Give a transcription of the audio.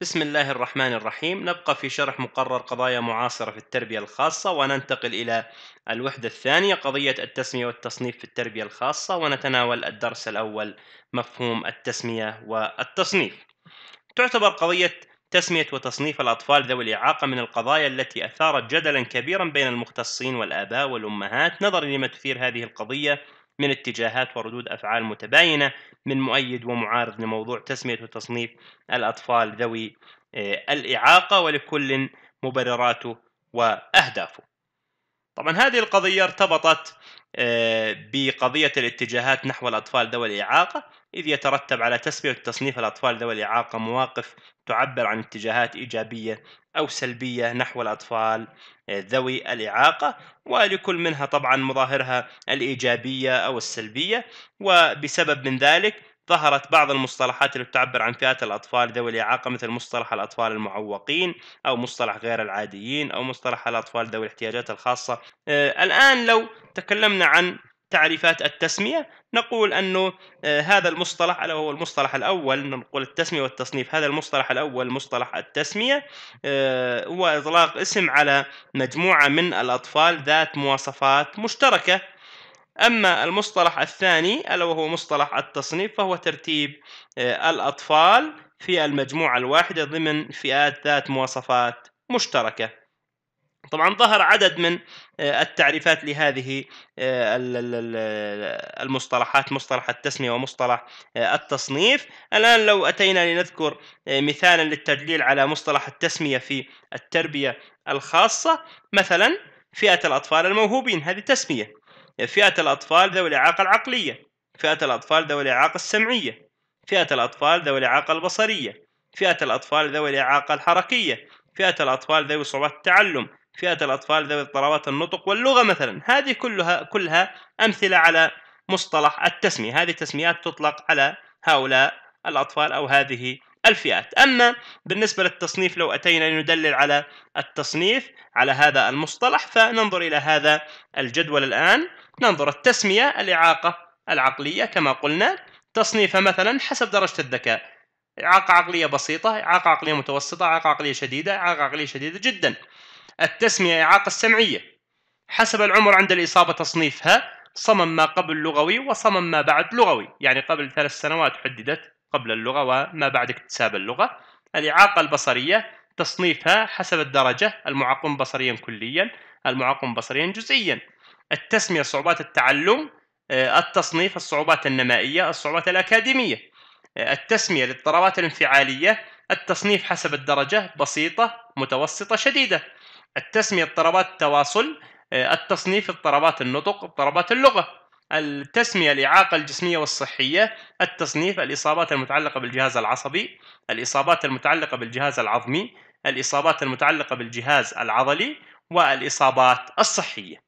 بسم الله الرحمن الرحيم نبقى في شرح مقرر قضايا معاصرة في التربية الخاصة وننتقل إلى الوحدة الثانية قضية التسمية والتصنيف في التربية الخاصة ونتناول الدرس الأول مفهوم التسمية والتصنيف تعتبر قضية تسمية وتصنيف الأطفال ذوي الإعاقة من القضايا التي أثارت جدلا كبيرا بين المختصين والآباء والأمهات نظرا لما تثير هذه القضية من اتجاهات وردود أفعال متباينة من مؤيد ومعارض لموضوع تسمية وتصنيف الأطفال ذوي آه، الإعاقة ولكل مبرراته وأهدافه طبعا هذه القضية ارتبطت آه، بقضية الاتجاهات نحو الأطفال ذوي الإعاقة إذ يترتب على تسمية وتصنيف الأطفال ذوي الإعاقة مواقف تعبر عن اتجاهات إيجابية أو سلبية نحو الأطفال آه، ذوي الإعاقة ولكل منها طبعا مظاهرها الإيجابية أو السلبية وبسبب من ذلك ظهرت بعض المصطلحات اللي تعبر عن فئات الأطفال ذوي الإعاقة مثل مصطلح الأطفال المعوقين أو مصطلح غير العاديين أو مصطلح الأطفال ذوي الاحتياجات الخاصة آه، الآن لو تكلمنا عن تعريفات التسمية نقول أنه آه، هذا المصطلح ألا هو المصطلح الأول نقول التسمية والتصنيف هذا المصطلح الأول مصطلح التسمية هو آه، إطلاق اسم على مجموعة من الأطفال ذات مواصفات مشتركة أما المصطلح الثاني ألا وهو مصطلح التصنيف فهو ترتيب آه، الأطفال في المجموعة الواحدة ضمن فئات ذات مواصفات مشتركة طبعا ظهر عدد من آه، التعريفات لهذه آه، المصطلحات مصطلح التسميه ومصطلح آه، التصنيف الان لو اتينا لنذكر مثالا للتدليل على مصطلح التسميه في التربيه الخاصه مثلا فئه الاطفال الموهوبين هذه تسميه فئه الاطفال ذوي الاعاقه العقليه فئه الاطفال ذوي الاعاقه السمعيه فئه الاطفال ذوي الاعاقه البصريه فئه الاطفال ذوي الاعاقه الحركيه فئه الاطفال ذوي صعوبات التعلم فئة الأطفال ذوي اضطرابات النطق واللغة مثلا هذه كلها كلها أمثلة على مصطلح التسمية هذه التسميات تطلق على هؤلاء الأطفال أو هذه الفئات أما بالنسبة للتصنيف لو أتينا لندلل على التصنيف على هذا المصطلح فننظر إلى هذا الجدول الآن ننظر التسمية الإعاقة العقلية كما قلنا تصنيفها مثلا حسب درجة الذكاء إعاقة عقلية بسيطة إعاقة عقلية متوسطة إعاقة عقلية شديدة إعاقة عقلية شديدة جدا التسمية إعاقة السمعية حسب العمر عند الإصابة تصنيفها صمم ما قبل لغوي وصمم ما بعد لغوي يعني قبل ثلاث سنوات حددت قبل اللغة وما بعد اكتساب اللغة الإعاقة البصرية تصنيفها حسب الدرجة المعقم بصريا كليا المعقم بصريا جزئيا التسمية صعوبات التعلم آه، التصنيف الصعوبات النمائية الصعوبات الأكاديمية آه، التسمية الاضطرابات الانفعالية التصنيف حسب الدرجة بسيطة متوسطة شديدة التسمية اضطرابات التواصل آه، التصنيف اضطرابات النطق اضطرابات اللغة التسمية الإعاقة الجسمية والصحية التصنيف الإصابات المتعلقة بالجهاز العصبي الإصابات المتعلقة بالجهاز العظمي الإصابات المتعلقة بالجهاز العضلي والإصابات الصحية